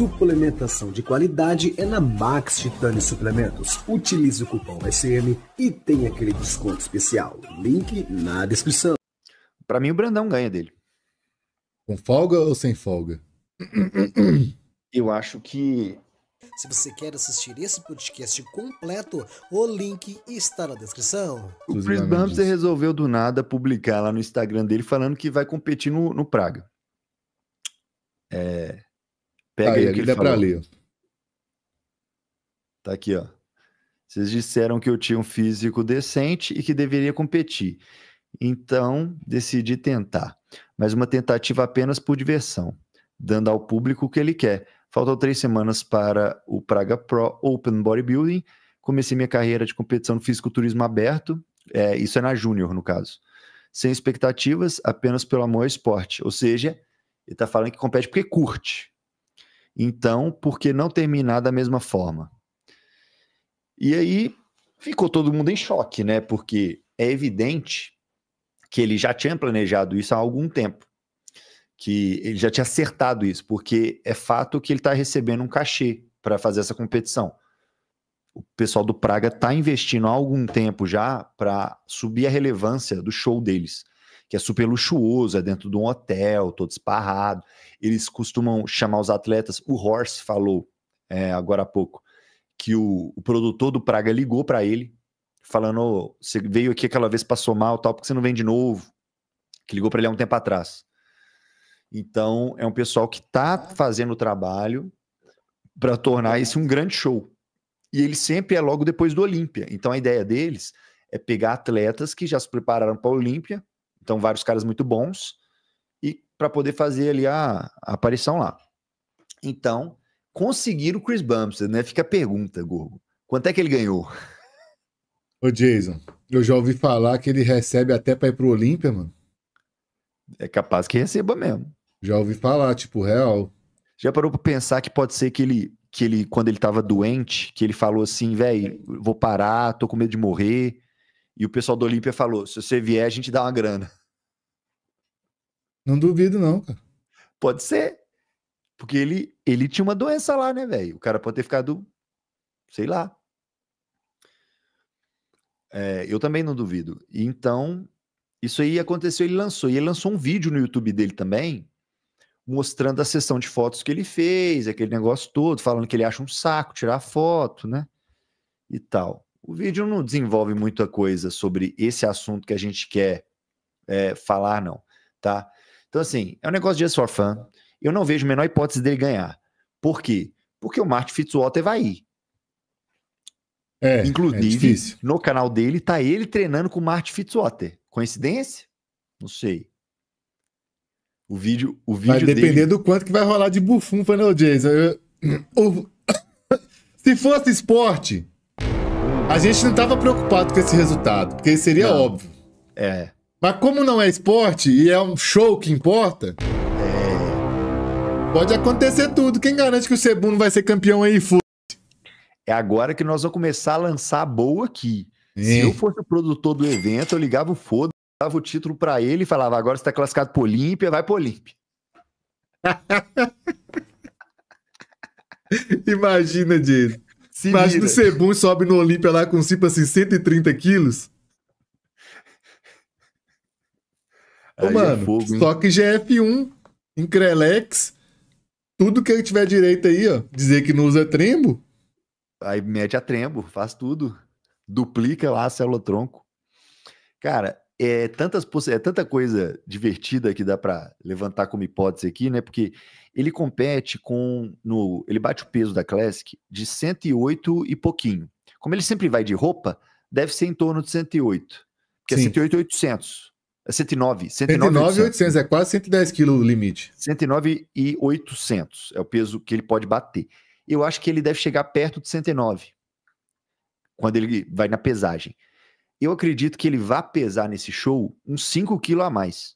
Suplementação de qualidade é na Max Titani Suplementos. Utilize o cupom SM e tenha aquele desconto especial. Link na descrição. Para mim, o Brandão ganha dele. Com folga ou sem folga? Eu acho que. Se você quer assistir esse podcast completo, o link está na descrição. O Chris Bumster resolveu do nada publicar lá no Instagram dele falando que vai competir no, no Praga. É. Pega tá aí, aí que ele falou. Ler. Tá aqui, ó. Vocês disseram que eu tinha um físico decente e que deveria competir. Então, decidi tentar. Mas uma tentativa apenas por diversão, dando ao público o que ele quer. Faltam três semanas para o Praga Pro Open Bodybuilding. Comecei minha carreira de competição no fisiculturismo aberto. É, isso é na Júnior, no caso. Sem expectativas, apenas pelo amor ao esporte. Ou seja, ele está falando que compete porque curte. Então, por que não terminar da mesma forma? E aí ficou todo mundo em choque, né? Porque é evidente que ele já tinha planejado isso há algum tempo, que ele já tinha acertado isso, porque é fato que ele está recebendo um cachê para fazer essa competição. O pessoal do Praga está investindo há algum tempo já para subir a relevância do show deles que é super luxuoso, é dentro de um hotel, todo esparrado. Eles costumam chamar os atletas. O Horse falou é, agora há pouco que o, o produtor do Praga ligou para ele, falando: oh, você veio aqui aquela vez, passou mal, tal, porque você não vem de novo. Que ligou para ele há um tempo atrás. Então, é um pessoal que está fazendo o trabalho para tornar isso um grande show. E ele sempre é logo depois do Olímpia. Então, a ideia deles é pegar atletas que já se prepararam para a Olímpia então, vários caras muito bons e para poder fazer ali a, a, aparição lá. Então, conseguiram o Chris Bumps, né? Fica a pergunta, Gogo. Quanto é que ele ganhou? Ô, Jason, eu já ouvi falar que ele recebe até para ir pro Olímpia, mano. É capaz que receba mesmo. Já ouvi falar, tipo, real. Já parou para pensar que pode ser que ele, que ele, quando ele tava doente, que ele falou assim, velho, vou parar, tô com medo de morrer. E o pessoal do Olímpia falou: se você vier, a gente dá uma grana. Não duvido, não, cara. Pode ser. Porque ele, ele tinha uma doença lá, né, velho? O cara pode ter ficado, sei lá. É, eu também não duvido. Então, isso aí aconteceu, ele lançou. E ele lançou um vídeo no YouTube dele também, mostrando a sessão de fotos que ele fez, aquele negócio todo, falando que ele acha um saco tirar foto, né? E tal. O vídeo não desenvolve muita coisa sobre esse assunto que a gente quer é, falar, não, tá? Então, assim, é um negócio de for fun. Eu não vejo a menor hipótese dele ganhar. Por quê? Porque o Martin Fitzwater vai ir. É, é Inclusive, é no canal dele, tá ele treinando com o Martin Fitzwater. Coincidência? Não sei. O vídeo, o vídeo Vai depender dele... do quanto que vai rolar de bufum né, Jason? Eu... Se fosse esporte, a gente não tava preocupado com esse resultado, porque seria não. óbvio. É. Mas como não é esporte e é um show que importa, é, pode acontecer tudo. Quem garante que o Cebu não vai ser campeão aí, foda É agora que nós vamos começar a lançar boa aqui. É. Se eu fosse o produtor do evento, eu ligava o foda, dava o título para ele e falava: agora você tá classificado pro Olímpia, vai pro Olímpia. Imagina disso. Imagina o Cebu sobe no Olímpia lá com tipo assim 130 quilos. Ô, Aí é mano, é fogo, só que GF1, Increlex, tudo que ele tiver direito aí, ó, dizer que não usa trembo. Aí mete a trembo, faz tudo. Duplica lá a célula tronco. Cara, é, tantas, é tanta coisa divertida que dá para levantar como hipótese aqui, né? Porque ele compete com. No, ele bate o peso da Classic de 108 e pouquinho. Como ele sempre vai de roupa, deve ser em torno de 108. Porque é Sim. é 108,800. É 109. 109, é quase 110 quilos o limite. 109,800 e é o peso que ele pode bater. Eu acho que ele deve chegar perto de 109 quando ele vai na pesagem. Eu acredito que ele vai pesar nesse show uns 5 quilos a mais.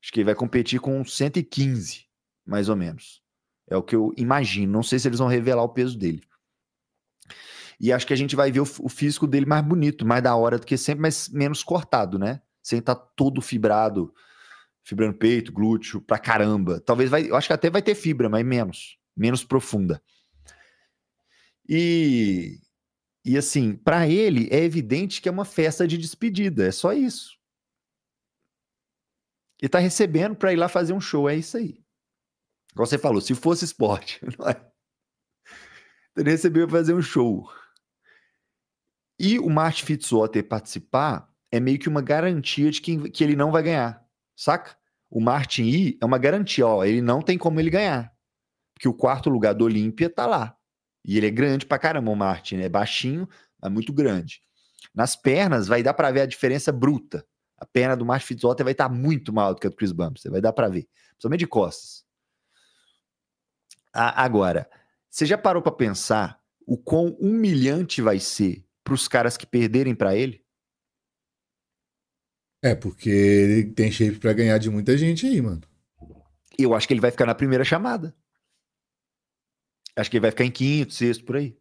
Acho que ele vai competir com 115, mais ou menos. É o que eu imagino. Não sei se eles vão revelar o peso dele. E acho que a gente vai ver o, o físico dele mais bonito, mais da hora do que sempre, mas menos cortado, né? sem estar tá todo fibrado, fibra no peito, glúteo, pra caramba. Talvez vai, eu acho que até vai ter fibra, mas menos, menos profunda. E e assim, para ele é evidente que é uma festa de despedida, é só isso. E tá recebendo para ir lá fazer um show, é isso aí. Como você falou, se fosse esporte, não é? Ele recebeu para fazer um show. E o Martin Fitzwater participar é meio que uma garantia de que, que ele não vai ganhar, saca? O Martin I é uma garantia, ó, ele não tem como ele ganhar. Porque o quarto lugar do Olímpia tá lá. E ele é grande pra caramba, o Martin, é baixinho, mas muito grande. Nas pernas vai dar para ver a diferença bruta. A perna do Martin Fitzwater vai estar tá muito maior do que a do Chris Bumps, vai dar para ver, principalmente de costas. A, agora, você já parou para pensar o quão humilhante vai ser para os caras que perderem para ele? É, porque ele tem shape para ganhar de muita gente aí, mano. Eu acho que ele vai ficar na primeira chamada. Acho que ele vai ficar em quinto, sexto, por aí.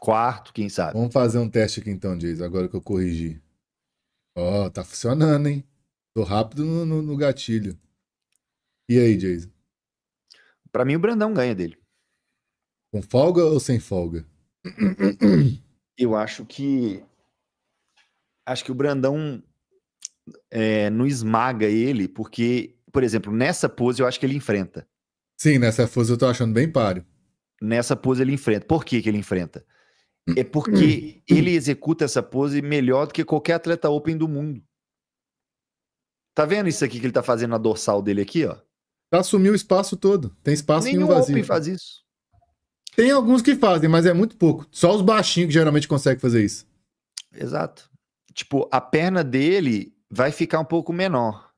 Quarto, quem sabe. Vamos fazer um teste aqui então, Jason, agora que eu corrigi. Ó, oh, tá funcionando, hein? Tô rápido no, no, no gatilho. E aí, Jason? Para mim, o Brandão ganha dele. Com folga ou sem folga? Eu acho que. Acho que o Brandão é, não esmaga ele, porque, por exemplo, nessa pose eu acho que ele enfrenta. Sim, nessa pose eu tô achando bem páreo. Nessa pose ele enfrenta. Por que, que ele enfrenta? É porque hum. ele executa essa pose melhor do que qualquer atleta open do mundo. Tá vendo isso aqui que ele tá fazendo na dorsal dele aqui, ó? Tá assumiu o espaço todo. Tem espaço nenhum, um vazio. Open faz isso. Tem alguns que fazem, mas é muito pouco. Só os baixinhos que geralmente conseguem fazer isso. Exato. Tipo, a perna dele vai ficar um pouco menor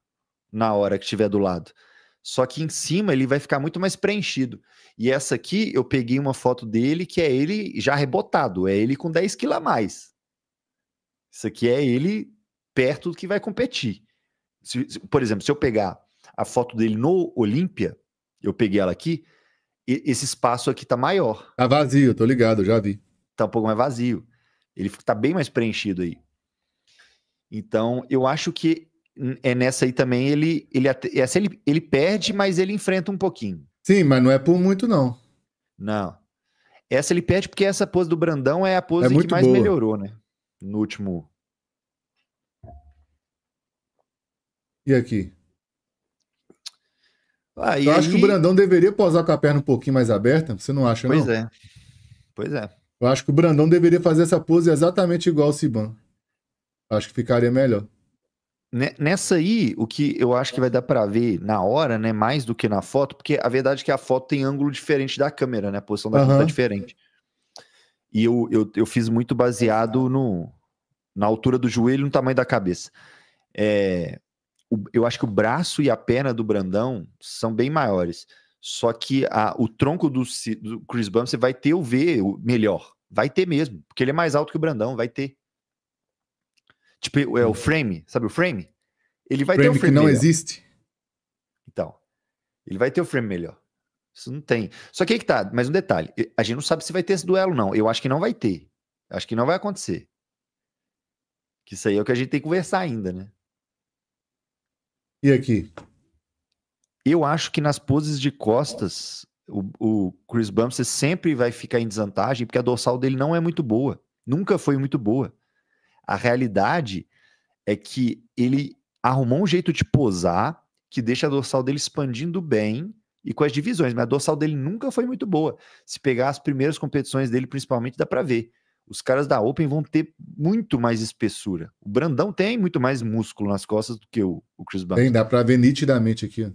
na hora que estiver do lado. Só que em cima ele vai ficar muito mais preenchido. E essa aqui, eu peguei uma foto dele que é ele já rebotado, é ele com 10 quilos a mais. Isso aqui é ele perto do que vai competir. Se, se, por exemplo, se eu pegar a foto dele no Olímpia, eu peguei ela aqui, e, esse espaço aqui tá maior. Tá vazio, tô ligado, já vi. Tá um pouco mais vazio. Ele tá bem mais preenchido aí. Então, eu acho que é nessa aí também ele, ele, essa é, ele, ele perde, mas ele enfrenta um pouquinho. Sim, mas não é por muito, não. Não. Essa ele perde porque essa pose do Brandão é a pose é que mais boa. melhorou, né? No último. E aqui? Ah, eu acho que o Brandão deveria posar com a perna um pouquinho mais aberta, você não acha, pois não? Pois é. Pois é. Eu acho que o Brandão deveria fazer essa pose exatamente igual ao Siban. Acho que ficaria melhor. Nessa aí, o que eu acho que vai dar para ver na hora, né, mais do que na foto, porque a verdade é que a foto tem ângulo diferente da câmera, né, a posição da uhum. câmera tá diferente. E eu, eu, eu fiz muito baseado no, na altura do joelho e no tamanho da cabeça. É, o, eu acho que o braço e a perna do Brandão são bem maiores, só que a, o tronco do, do Chris Bump você vai ter o V melhor, vai ter mesmo, porque ele é mais alto que o Brandão, vai ter. Tipo, é o uhum. frame, sabe o frame? Ele vai frame ter o frame que não melhor. existe. Então, ele vai ter o frame melhor. Isso não tem. Só que aí que tá, mais um detalhe. A gente não sabe se vai ter esse duelo, não. Eu acho que não vai ter. acho que não vai acontecer. Que isso aí é o que a gente tem que conversar ainda, né? E aqui? Eu acho que nas poses de costas, o, o Chris Bumps sempre vai ficar em desvantagem, porque a dorsal dele não é muito boa. Nunca foi muito boa. A realidade é que ele arrumou um jeito de posar que deixa a dorsal dele expandindo bem e com as divisões, mas a dorsal dele nunca foi muito boa. Se pegar as primeiras competições dele, principalmente, dá para ver. Os caras da Open vão ter muito mais espessura. O Brandão tem muito mais músculo nas costas do que o, o Chris Bump. Tem, dá para ver nitidamente aqui.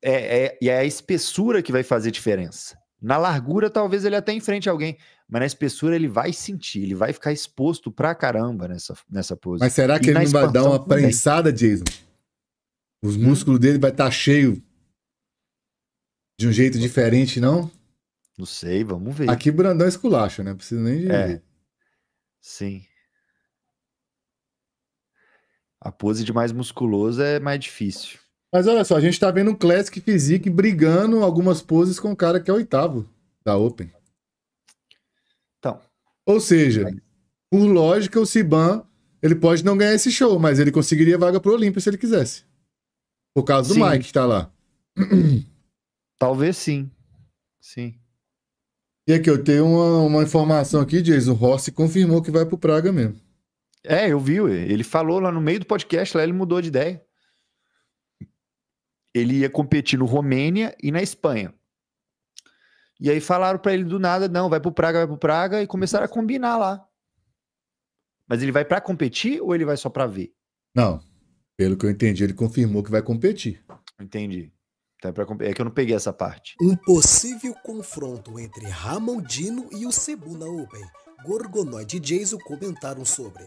É, é, e é a espessura que vai fazer diferença. Na largura, talvez ele até enfrente alguém, mas na espessura ele vai sentir, ele vai ficar exposto pra caramba nessa, nessa posição. Mas será que e ele não vai dar uma também. prensada, Jason? Os hum? músculos hum. dele vai estar tá cheio de um jeito diferente, não? Não sei, vamos ver. Aqui Brandão esculacha, né? Preciso nem de. É. Sim. A pose de mais musculoso é mais difícil. Mas olha só, a gente tá vendo um Classic Physique brigando algumas poses com o cara que é oitavo da Open. Então. Ou seja, por lógica, o Siban ele pode não ganhar esse show, mas ele conseguiria vaga pro Olímpia se ele quisesse. Por causa do sim. Mike que tá lá. Talvez sim. Sim. E aqui, eu tenho uma, uma informação aqui, Jason. Rossi confirmou que vai pro Praga mesmo. É, eu vi, ele falou lá no meio do podcast, lá ele mudou de ideia ele ia competir no Romênia e na Espanha. E aí falaram para ele do nada, não, vai pro Praga, vai pro Praga e começaram a combinar lá. Mas ele vai para competir ou ele vai só para ver? Não. Pelo que eu entendi, ele confirmou que vai competir. Entendi. Então é, é que eu não peguei essa parte. Um possível confronto entre Ramondino e o Cebu na Open. Gorgonoid e Jason comentaram sobre